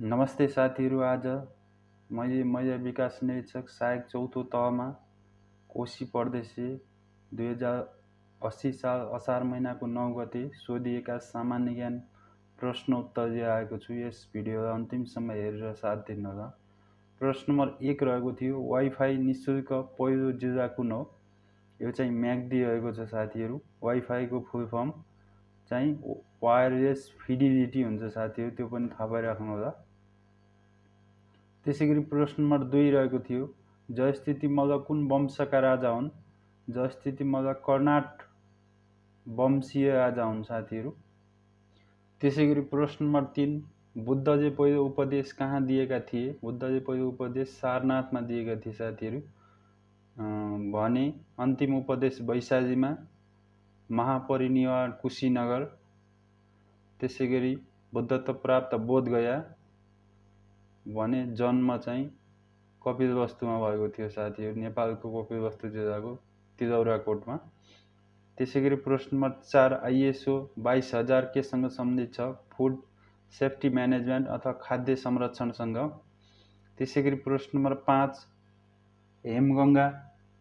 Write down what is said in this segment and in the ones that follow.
नमस्ते साथीहरू आज मैले महिला विकास निरीक्षक सहायक चौथो तहमा कोशी प्रदेशी दुई हजार अस्सी साल असार महिनाको नौ गते सोधिएका सामान्य ज्ञान प्रश्न लिएर आएको छु यस भिडियोलाई अन्तिमसम्म हेरेर साथ दिनुहोला प्रश्न नम्बर एक रहेको थियो वाइफाई नि शुल्क पहिलो जिल्ला कुन हो यो चाहिँ म्याग दिइरहेको छ साथीहरू वाइफाईको फुल फर्म चाहिँ वायरलेस फिडिलिटी हुन्छ साथीहरू त्यो पनि थाहा पाइराख्नु होला त्यसै गरी प्रश्न नम्बर दुई रहेको थियो जयस्थिति मल्ल कुन वंशका राजा हुन् जयस्थिति मल्ल कर्नाट वंशीय राजा हुन् साथीहरू त्यसै गरी प्रश्न नम्बर तिन बुद्धले पहिलो उपदेश कहाँ दिएका थिए बुद्धले पहिलो उपदेश सारनाथमा दिएका थिए साथीहरू भने अन्तिम उपदेश वैशालीमा महापरिनिर्वाण कुशीनगर त्यसै गरी बुद्धत्व प्राप्त बोधगया भने जन्म चाहिँ कपिलवस्तुमा भएको थियो साथीहरू नेपालको कपिल वस्तु जिल्लाको तिलौराकोटमा त्यसै गरी प्रश्न नम्बर चार आइएसओ बाइस हजार केसँग सम्बन्धित छ फुड सेफ्टी म्यानेजमेन्ट अथवा खाद्य संरक्षणसँग त्यसै गरी प्रश्न नम्बर पाँच हेमगङ्गा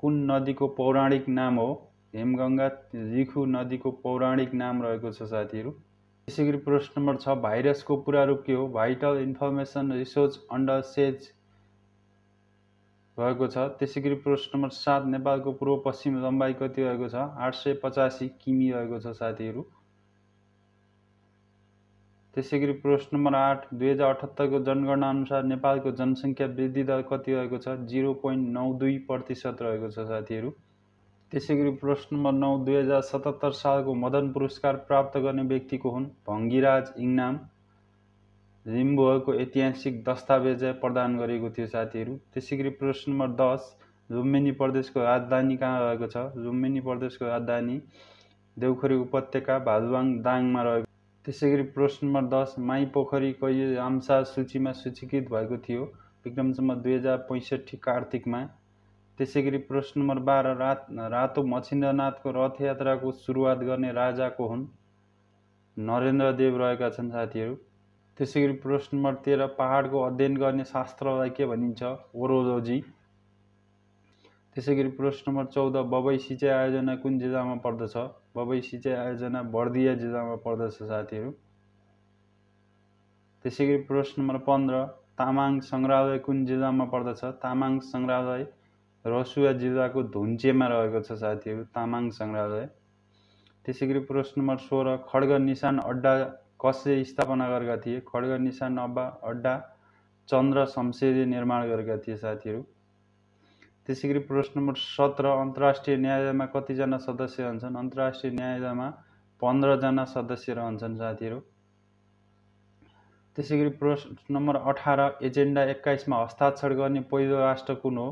कुन नदीको पौराणिक नाम हो हेमगङ्गा रिखु नदीको पौराणिक नाम रहेको छ साथीहरू त्यसै गरी प्रश्न नम्बर छ भाइरसको पुरा रूप के हो vital information resource under siege भएको छ त्यसै गरी प्रश्न नम्बर सात नेपालको पूर्व पश्चिम लम्बाइ कति रहेको छ आठ सय पचासी किमी रहेको छ साथीहरू त्यसै गरी प्रश्न नम्बर आठ दुई हजार अठहत्तरको अनुसार नेपालको जनसङ्ख्या वृद्धि दर कति रहेको छ जिरो पोइन्ट नौ दुई प्रतिशत रहेको छ साथीहरू त्यसै गरी प्रश्न नम्बर नौ दुई हजार सतहत्तर सालको मदन पुरस्कार प्राप्त गर्ने व्यक्तिको हुन् भङ्गीराज इङनाम लिम्बुहरूको ऐतिहासिक दस्तावेज प्रदान गरेको थियो साथीहरू त्यसै गरी प्रश्न नम्बर दस लुम्बिनी प्रदेशको राजधानी कहाँ रहेको छ लुम्बिनी प्रदेशको राजधानी देउखरी उपत्यका भालुवाङ दाङमा रहेको त्यसै गरी प्रश्न नम्बर दस माई पोखरी कहिले रामसार सूचीमा सूचीकृत भएको थियो विक्रमसम्म दुई हजार पैँसठी कार्तिकमा त्यसै गरी प्रश्न नम्बर बाह्र रात रातो मच्छिन्द्रनाथको रथयात्राको सुरुवात गर्ने राजाको को हुन् नरेन्द्रदेव रहेका छन् साथीहरू त्यसै गरी प्रश्न नम्बर तेह्र पहाडको अध्ययन गर्ने शास्त्रलाई के भनिन्छ ओरोलोजी त्यसै गरी प्रश्न नम्बर चौध बबई सिँचाइ आयोजना कुन जिल्लामा पर्दछ बबई सिँचाइ आयोजना बर्दिया जिल्लामा पर्दछ साथीहरू त्यसै गरी प्रश्न नम्बर पन्ध्र तामाङ सङ्ग्रहालय कुन जिल्लामा पर्दछ तामाङ सङ्ग्रहालय रसुवा जिल्लाको धुन्चेमा रहेको छ साथीहरू तामाङ सङ्ग्रहालय त्यसै गरी प्रश्न नम्बर सोह्र खड्ग निशान अड्डा कसले स्थापना गरेका थिए खड्ग निशान अब्बा अड्डा चन्द्र शमशेरले निर्माण गरेका थिए साथीहरू त्यसै गरी प्रश्न नम्बर सत्र अन्तर्राष्ट्रिय न्यायालयमा कतिजना सदस्य रहन्छन् अन्तर्राष्ट्रिय न्यायालयमा पन्ध्रजना सदस्य रहन्छन् साथीहरू त्यसै गरी प्रश्न नम्बर अठार एजेन्डा एक्काइसमा हस्ताक्षर गर्ने पहिलो राष्ट्र कुन हो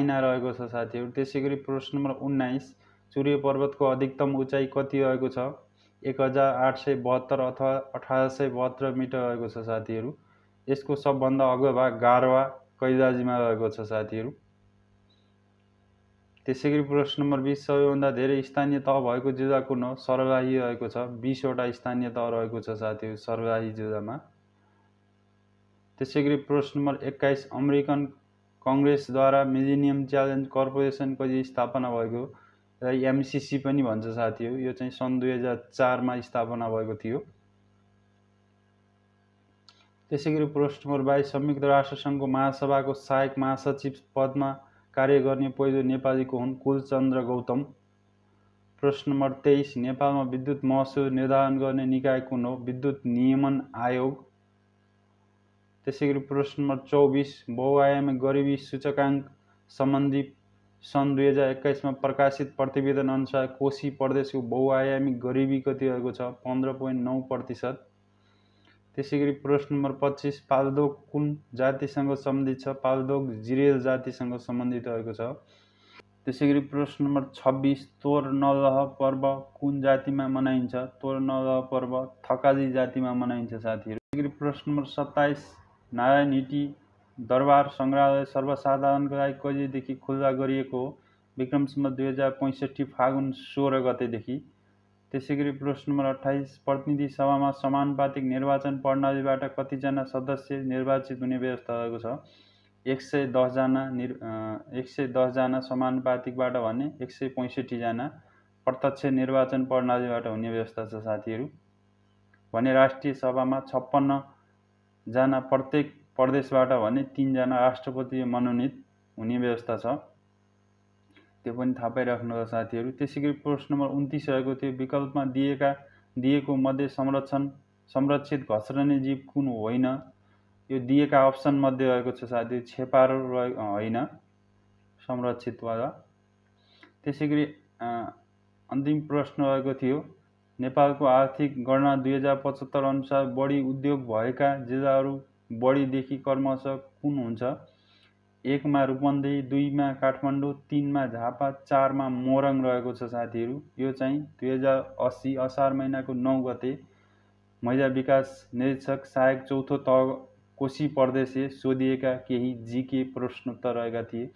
चाइना रहेको छ साथीहरू त्यसै गरी प्रश्न नम्बर उन्नाइस सूर्य पर्वतको अधिकतम उचाइ कति रहेको छ एक हजार आठ सय बहत्तर अथवा अठार सय बहत्तर मिटर रहेको छ साथीहरू यसको सबभन्दा अग्लो भाग गारवा कैलाजीमा रहेको छ साथीहरू त्यसै गरी प्रश्न नम्बर बिस सबैभन्दा धेरै स्थानीय तह भएको जिल्ला कुन हो सर्वाही रहेको छ बिसवटा स्थानीय तह रहेको छ साथीहरू सर्वाही जिल्लामा त्यसै गरी प्रश्न नम्बर एक्काइस अमेरिकन कङ्ग्रेसद्वारा मिलेनियम च्यालेन्ज कर्पोरेसनको यो स्थापना भएको र एमसिसी पनि भन्छ साथी हो यो चाहिँ सन् दुई हजार चारमा स्थापना भएको थियो त्यसै गरी प्रश्न नम्बर बाइस संयुक्त राष्ट्रसङ्घको महासभाको सहायक महासचिव पदमा कार्य गर्ने पहिलो नेपालीको हुन् कुलचन्द्र गौतम प्रश्न नम्बर तेइस नेपालमा विद्युत महसुल निर्धारण गर्ने निकाय कुन हो विद्युत नियमन आयोग त्यसै गरी प्रश्न नम्बर चौबिस बहुआयामी गरिबी सूचकाङ्क सम्बन्धी सन् दुई हजार एक्काइसमा प्रकाशित प्रतिवेदन अनुसार कोशी प्रदेशको बहुआयामी गरिबी कति रहेको छ पन्ध्र पोइन्ट नौ प्रतिशत त्यसै गरी प्रश्न नम्बर पच्चिस पाल्दोक कुन जातिसँग सम्बन्धित छ पाल्दोक जिरेल जातिसँग सम्बन्धित रहेको छ त्यसै गरी प्रश्न नम्बर छब्बिस तोर नलह पर्व कुन जातिमा मनाइन्छ तोर नलह पर्व थकाली जातिमा मनाइन्छ साथीहरू त्यसै गरी प्रश्न नम्बर सत्ताइस नारायण हिटी दरबार सङ्ग्रहालय लागि कहिलेदेखि खुल्ला गरिएको हो विक्रमसम्म दुई हजार पैँसठी फागुन सोह्र गतेदेखि त्यसै गरी प्रश्न नम्बर अठाइस प्रतिनिधि सभामा समानुपातिक निर्वाचन प्रणालीबाट कतिजना सदस्य निर्वाचित हुने व्यवस्था रहेको छ एक सय दसजना निर् एक सय दसजना समानुपातिकबाट भने एक सय पैँसठीजना प्रत्यक्ष निर्वाचन प्रणालीबाट हुने व्यवस्था छ साथीहरू भने राष्ट्रिय सभामा छप्पन्न जना प्रत्येक प्रदेशबाट भने तिनजना राष्ट्रपति मनोनित हुने व्यवस्था छ त्यो पनि थाहा पाइराख्नु साथीहरू त्यसै गरी प्रश्न नम्बर उन्तिस रहेको थियो विकल्पमा दिएका दिएको मध्ये संरक्षण संरक्षित घस्रने जीव कुन होइन यो दिएका अप्सन मध्ये रहेको छ साथी छेपारो रहे होइन संरक्षित त्यसै गरी अन्तिम प्रश्न रहेको थियो नेपालको आर्थिक गणना दुई हजार पचहत्तर अनुसार बढी उद्योग भएका जिल्लाहरू बढीदेखि कर्मश कुन हुन्छ एकमा रूपन्देही दुईमा काठमाडौँ तिनमा झापा चारमा मोरङ रहेको छ साथीहरू यो चाहिँ दुई हजार असी असार महिनाको नौ गते महिला विकास निरीक्षक सहायक चौथो तह कोशी प्रदेशले सोधिएका केही जिके प्रश्नोत्तर रहेका थिए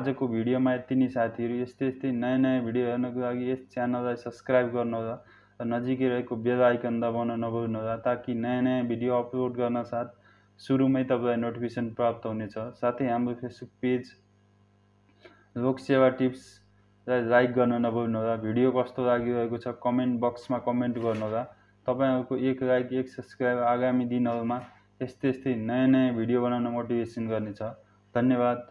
आजको भिडियोमा यति नै साथीहरू यस्तै यस्तै नयाँ नयाँ भिडियो हेर्नको लागि यस च्यानललाई सब्सक्राइब गर्नुहोला र नजिकै रहेको बेल आइकन दबाउन नभुल्नुहोला ताकि नयाँ नयाँ भिडियो अपलोड गर्न साथ सुरुमै तपाईँलाई नोटिफिकेसन प्राप्त हुनेछ साथै हाम्रो फेसबुक पेज लोकसेवा टिप्सलाई लाइक गर्न नभुल्नुहोला भिडियो कस्तो लागिरहेको छ कमेन्ट बक्समा कमेन्ट गर्नुहोला तपाईँहरूको एक लाइक एक सब्सक्राइब आगामी दिनहरूमा यस्तै यस्तै नयाँ नयाँ भिडियो बनाउन मोटिभेसन गर्नेछ धन्यवाद